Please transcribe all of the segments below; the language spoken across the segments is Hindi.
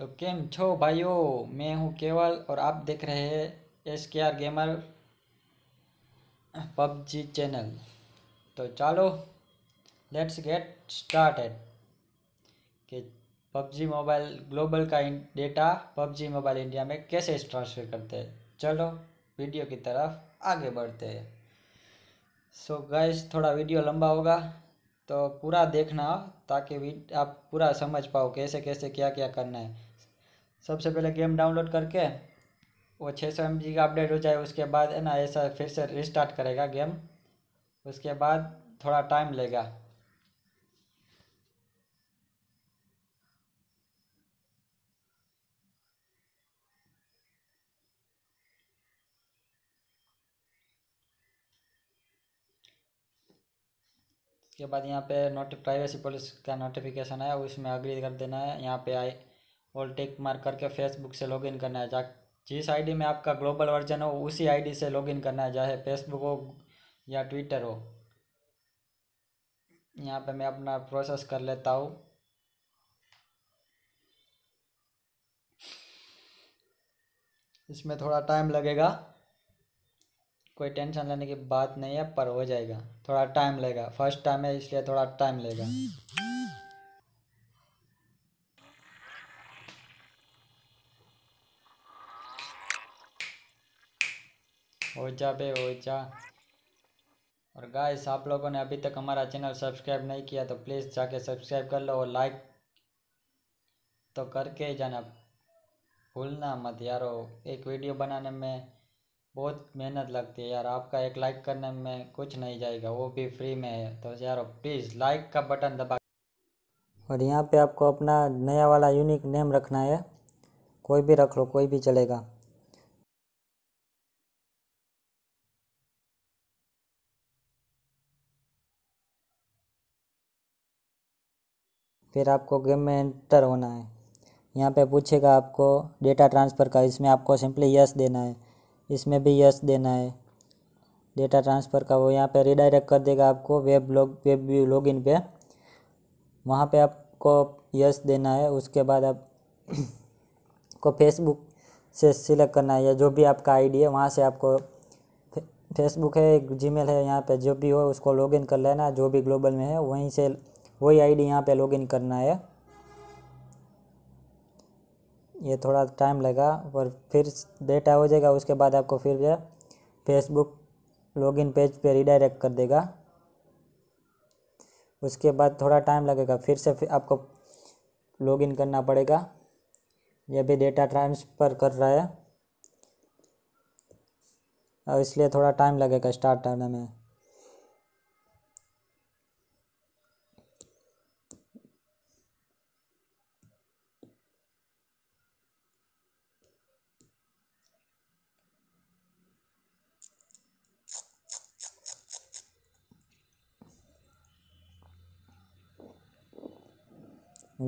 तो केम छो भाइयों मैं हूँ केवल और आप देख रहे हैं एस के आर गेमर पबजी चैनल तो चलो लेट्स गेट स्टार्टेड कि पबजी मोबाइल ग्लोबल का डेटा पबजी मोबाइल इंडिया में कैसे ट्रांसफ़र करते हैं चलो वीडियो की तरफ आगे बढ़ते हैं सो so गाइस थोड़ा वीडियो लंबा होगा तो पूरा देखना ताकि आप पूरा समझ पाओ कैसे कैसे क्या क्या करना है सबसे पहले गेम डाउनलोड करके वो छः सौ एम जी का अपडेट हो जाए उसके बाद है ना ऐसा फिर से रिस्टार्ट करेगा गेम उसके बाद थोड़ा टाइम लेगा उसके बाद यहाँ पे नोट प्राइवेसी पॉलिसी का नोटिफिकेशन आया उसमें अग्री कर देना है यहाँ पे आई और टिक मार्क करके फेसबुक से लॉगिन करना है जाकर जिस आईडी में आपका ग्लोबल वर्जन हो उसी आईडी से लॉगिन करना है चाहे फेसबुक हो या ट्विटर हो यहाँ पे मैं अपना प्रोसेस कर लेता हूँ इसमें थोड़ा टाइम लगेगा कोई टेंशन लेने की बात नहीं है पर हो जाएगा थोड़ा टाइम लेगा फर्स्ट टाइम है इसलिए थोड़ा टाइम लेगा हो जा बे हो जा और गाइस आप लोगों ने अभी तक हमारा चैनल सब्सक्राइब नहीं किया तो प्लीज़ जाके सब्सक्राइब कर लो और लाइक तो करके जाना भूलना मत यारो एक वीडियो बनाने में बहुत मेहनत लगती है यार आपका एक लाइक करने में कुछ नहीं जाएगा वो भी फ्री में है तो यारो प्लीज़ लाइक का बटन दबा और यहाँ पे आपको अपना नया वाला यूनिक नेम रखना है कोई भी रख लो कोई भी चलेगा फिर आपको गेम में एंटर होना है यहाँ पे पूछेगा आपको डेटा ट्रांसफ़र का इसमें आपको सिंपली यस देना है इसमें भी यस देना है डेटा ट्रांसफ़र का वो यहाँ पे रिडायरेक्ट कर देगा आपको वेब लॉग वेब लॉगिन पे वहाँ पे आपको यस देना है उसके बाद आप को फेसबुक से सिलेक्ट करना है या जो भी आपका आईडी है वहाँ से आपको फेसबुक है जीमेल है यहाँ पे जो भी हो उसको लॉगिन कर लेना जो भी ग्लोबल में है वहीं से वही आईडी यहाँ पे लॉगिन करना है ये थोड़ा टाइम लगा पर फिर डेटा हो जाएगा उसके बाद आपको फिर फेसबुक लॉगिन पेज पे रिडायरेक्ट कर देगा उसके बाद थोड़ा टाइम लगेगा फिर से फिर आपको लॉगिन करना पड़ेगा ये भी डेटा ट्रांसफ़र कर रहा है और इसलिए थोड़ा टाइम लगेगा स्टार्ट करने में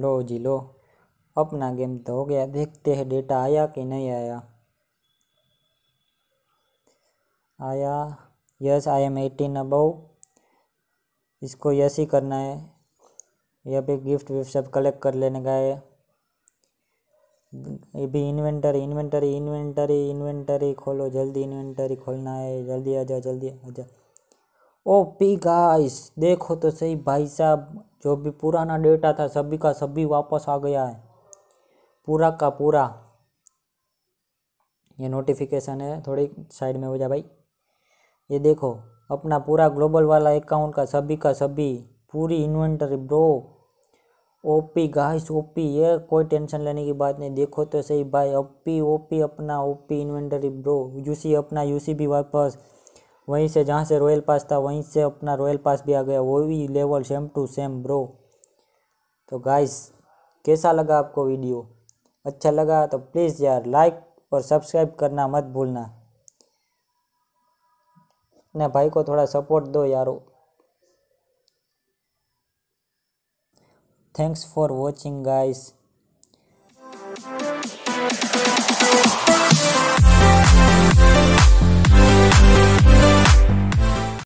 लो जी लो अपना गेम तो हो गया देखते हैं डेटा आया कि नहीं आया आया yes I am eighteen above इसको यस ही करना है यह भी गिफ्ट विफ्ट सब कलेक्ट कर लेने का है ये भी इन्वेंटरी इन्वेंटरी इन्वेंटरी इन्वेंटरी खोलो जल्दी इन्वेंटरी खोलना है जल्दी आ जाओ जल्दी आ जाओ ओ पी गाइस देखो तो सही भाई साहब जो भी पुराना डेटा था सभी का सभी वापस आ गया है पूरा का पूरा ये नोटिफिकेशन है थोड़ी साइड में हो जाए भाई ये देखो अपना पूरा ग्लोबल वाला अकाउंट का सभी का सभी पूरी inventory bro OP guys OP ये कोई टेंशन लेने की बात नहीं देखो तो सही भाई ओपी ओपी अपना ओपी इन्वेंटरी ब्रो यूसी अपना यूसी भी वापस वहीं से जहाँ से रॉयल पास था वहीं से अपना रॉयल पास भी आ गया वो भी level same to same bro तो गाइस कैसा लगा आपको वीडियो अच्छा लगा तो प्लीज़ यार लाइक और सब्सक्राइब करना मत भूलना अपने भाई को थोड़ा सपोर्ट दो यारो thanks for watching guys We'll be right back.